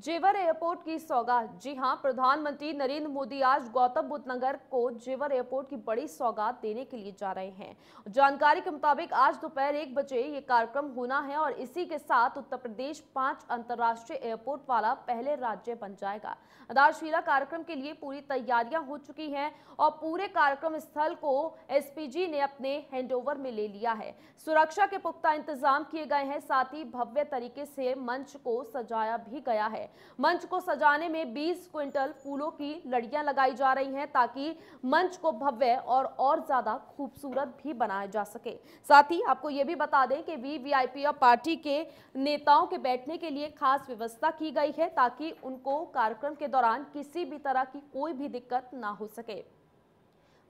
जेवर एयरपोर्ट की सौगात जी हां प्रधानमंत्री नरेंद्र मोदी आज गौतम बुद्ध नगर को जेवर एयरपोर्ट की बड़ी सौगात देने के लिए जा रहे हैं जानकारी के मुताबिक आज दोपहर एक बजे ये कार्यक्रम होना है और इसी के साथ उत्तर प्रदेश पांच अंतर्राष्ट्रीय एयरपोर्ट वाला पहले राज्य बन जाएगा आधारशिला कार्यक्रम के लिए पूरी तैयारियां हो चुकी हैं और पूरे कार्यक्रम स्थल को एस ने अपने हैंड में ले लिया है सुरक्षा के पुख्ता इंतजाम किए गए हैं साथ ही भव्य तरीके से मंच को सजाया भी गया है है मंच को सजाने में 20 क्विंटल फूलों की लड़ियां लगाई जा रही हैं ताकि मंच को भव्य और और ज्यादा खूबसूरत भी बनाया जा सके साथ ही आपको ये भी बता दें कि वी वी आई पार्टी के नेताओं के बैठने के लिए खास व्यवस्था की गई है ताकि उनको कार्यक्रम के दौरान किसी भी तरह की कोई भी दिक्कत ना हो सके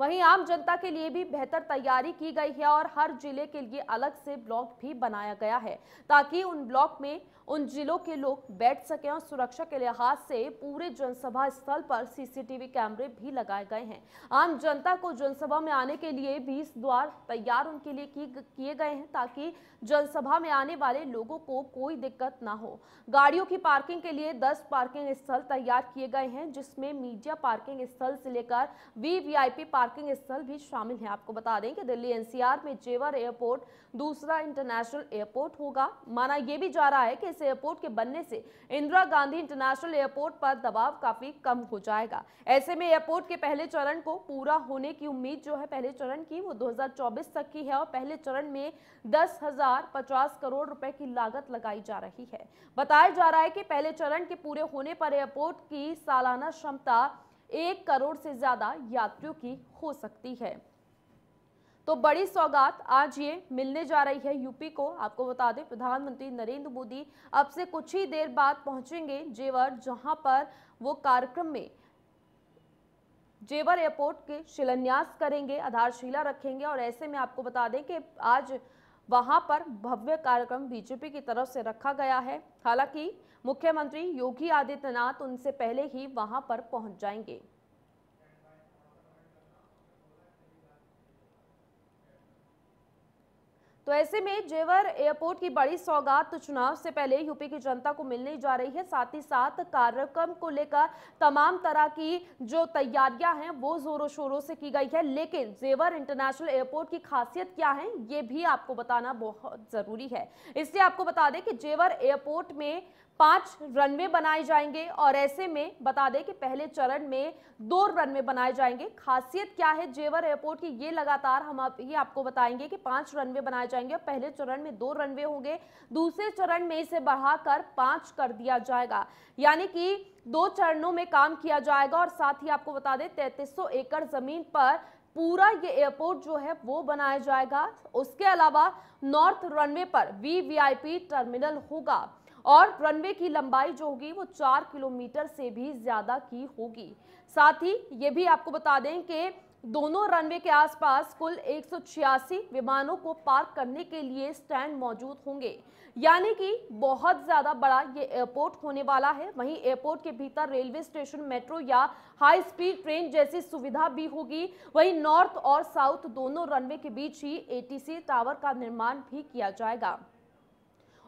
वहीं आम जनता के लिए भी बेहतर तैयारी की गई है और हर जिले के लिए अलग से ब्लॉक भी बनाया गया है ताकि उन ब्लॉक में उन जिलों के लोग बैठ सके और सुरक्षा के लिहाज से पूरे जनसभा स्थल पर सीसीटीवी कैमरे भी लगाए गए हैं आम जनता को जनसभा में आने के लिए बीस द्वार तैयार उनके लिए किए गए हैं ताकि जनसभा में आने वाले लोगों को कोई दिक्कत ना हो गाड़ियों की पार्किंग के लिए दस पार्किंग स्थल तैयार किए गए हैं जिसमें मीडिया पार्किंग स्थल से लेकर वी, वी पार्किंग स्थल भी शामिल है आपको बता दें कि दिल्ली एनसीआर में जेवर एयरपोर्ट दूसरा इंटरनेशनल एयरपोर्ट होगा माना यह भी जा रहा है कि इस एयरपोर्ट के बनने से इंदिरा गांधी इंटरनेशनल एयरपोर्ट पर दबाव काफी कम हो जाएगा ऐसे में एयरपोर्ट के पहले चरण को पूरा होने की उम्मीद जो है पहले चरण की वो दो तक की है और पहले चरण में दस हजार पचास करोड़ रुपए की लागत लगाई जा रही है बताया जा रहा है कि पहले चरण के पूरे होने पर एयरपोर्ट की सालाना क्षमता एक करोड़ से ज़्यादा यात्रियों की हो सकती है तो बड़ी सौगात आज ये मिलने जा रही है यूपी को आपको बता दें प्रधानमंत्री नरेंद्र मोदी अब से कुछ ही देर बाद पहुंचेंगे जेवर जहां पर वो कार्यक्रम में जेवर एयरपोर्ट के शिलान्यास करेंगे आधारशिला रखेंगे और ऐसे में आपको बता दें कि आज वहां पर भव्य कार्यक्रम बीजेपी की तरफ से रखा गया है हालांकि मुख्यमंत्री योगी आदित्यनाथ उनसे पहले ही वहां पर पहुंच जाएंगे तो ऐसे में जेवर एयरपोर्ट की बड़ी सौगात तो चुनाव से पहले यूपी की जनता को मिलने जा रही है साथ ही साथ कार्यक्रम को लेकर तमाम तरह की जो तैयारियां हैं वो जोरों शोरों से की गई है लेकिन जेवर इंटरनेशनल एयरपोर्ट की खासियत क्या है ये भी आपको बताना बहुत ज़रूरी है इसलिए आपको बता दें कि जेवर एयरपोर्ट में पांच रनवे बनाए जाएंगे और ऐसे में बता दें कि पहले चरण में दो रनवे बनाए जाएंगे खासियत क्या है जेवर एयरपोर्ट की ये लगातार हम आप ये आपको बताएंगे कि पांच रनवे बनाए जाएंगे और पहले चरण में दो रनवे होंगे दूसरे चरण में इसे बढ़ाकर पांच कर दिया जाएगा यानी कि दो चरणों में काम किया जाएगा और साथ ही आपको बता दें तैतीस एकड़ जमीन पर पूरा ये एयरपोर्ट जो है वो बनाया जाएगा उसके अलावा नॉर्थ रनवे पर V V I P terminal होगा और रनवे की लंबाई जो होगी वो चार किलोमीटर से भी ज़्यादा की होगी साथ ही ये भी आपको बता दें कि दोनों रनवे के आसपास कुल एक विमानों को पार्क करने के लिए स्टैंड मौजूद होंगे यानी कि बहुत ज़्यादा बड़ा ये एयरपोर्ट होने वाला है वहीं एयरपोर्ट के भीतर रेलवे स्टेशन मेट्रो या हाई स्पीड ट्रेन जैसी सुविधा भी होगी वहीं नॉर्थ और साउथ दोनों रनवे के बीच ही एटीसी टावर का निर्माण भी किया जाएगा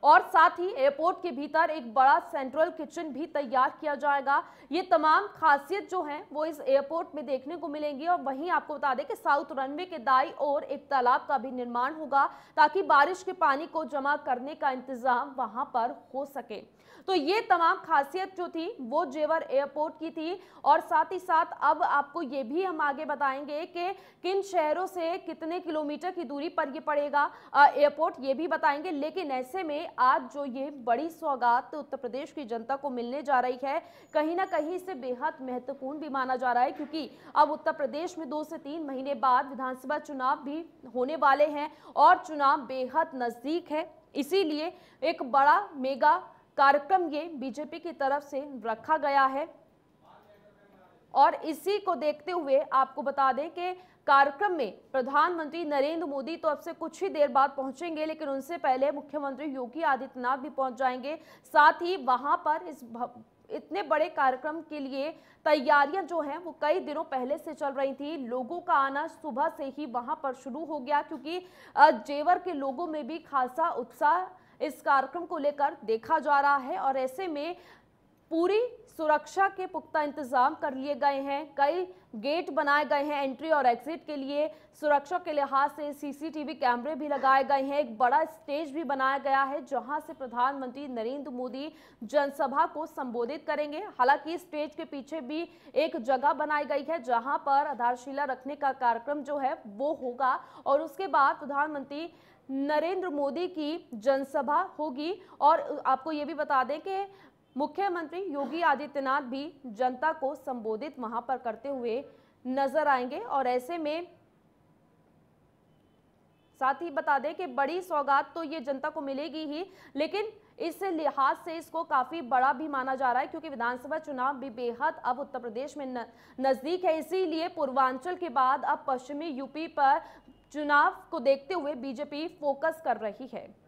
और साथ ही एयरपोर्ट के भीतर एक बड़ा सेंट्रल किचन भी तैयार किया जाएगा ये तमाम खासियत जो है वो इस एयरपोर्ट में देखने को मिलेंगी और वहीं आपको बता दें कि साउथ रनवे के दाई और एक तालाब का भी निर्माण होगा ताकि बारिश के पानी को जमा करने का इंतजाम वहां पर हो सके तो ये तमाम खासियत जो थी वो जेवर एयरपोर्ट की थी और साथ ही साथ अब आपको ये भी हम आगे बताएंगे कि किन शहरों से कितने किलोमीटर की दूरी पर ये पड़ेगा एयरपोर्ट ये भी बताएंगे लेकिन ऐसे में आज जो ये बड़ी सौगात उत्तर प्रदेश की जनता को मिलने जा रही है कहीं ना कहीं इसे बेहद महत्वपूर्ण भी माना जा रहा है क्योंकि अब उत्तर प्रदेश में दो से तीन महीने बाद विधानसभा चुनाव भी होने वाले हैं और चुनाव बेहद नज़दीक है इसीलिए एक बड़ा मेगा कार्यक्रम ये बीजेपी की तरफ से रखा गया है और इसी को देखते हुए आपको बता दें कि कार्यक्रम में प्रधानमंत्री नरेंद्र मोदी तो अब से कुछ ही देर बाद पहुंचेंगे लेकिन उनसे पहले मुख्यमंत्री योगी आदित्यनाथ भी पहुंच जाएंगे साथ ही वहां पर इस इतने बड़े कार्यक्रम के लिए तैयारियां जो हैं वो कई दिनों पहले से चल रही थी लोगों का आना सुबह से ही वहां पर शुरू हो गया क्योंकि जेवर के लोगों में भी खासा उत्साह इस कार्यक्रम को लेकर देखा जा रहा है और ऐसे में पूरी सुरक्षा के पुख्ता इंतजाम कर लिए गए हैं कई गेट बनाए गए हैं एंट्री और एग्जिट के लिए सुरक्षा के लिहाज से सीसीटीवी कैमरे भी लगाए गए हैं एक बड़ा स्टेज भी बनाया गया है जहां से प्रधानमंत्री नरेंद्र मोदी जनसभा को संबोधित करेंगे हालांकि स्टेज के पीछे भी एक जगह बनाई गई है जहां पर आधारशिला रखने का कार्यक्रम जो है वो होगा और उसके बाद प्रधानमंत्री नरेंद्र मोदी की जनसभा होगी और आपको ये भी बता दें कि मुख्यमंत्री योगी आदित्यनाथ भी जनता को संबोधित वहां पर करते हुए नजर आएंगे और ऐसे में साथ ही बता दें कि बड़ी सौगात तो ये जनता को मिलेगी ही लेकिन इस लिहाज से इसको काफ़ी बड़ा भी माना जा रहा है क्योंकि विधानसभा चुनाव भी बेहद अब उत्तर प्रदेश में नज़दीक है इसीलिए पूर्वांचल के बाद अब पश्चिमी यूपी पर चुनाव को देखते हुए बीजेपी फोकस कर रही है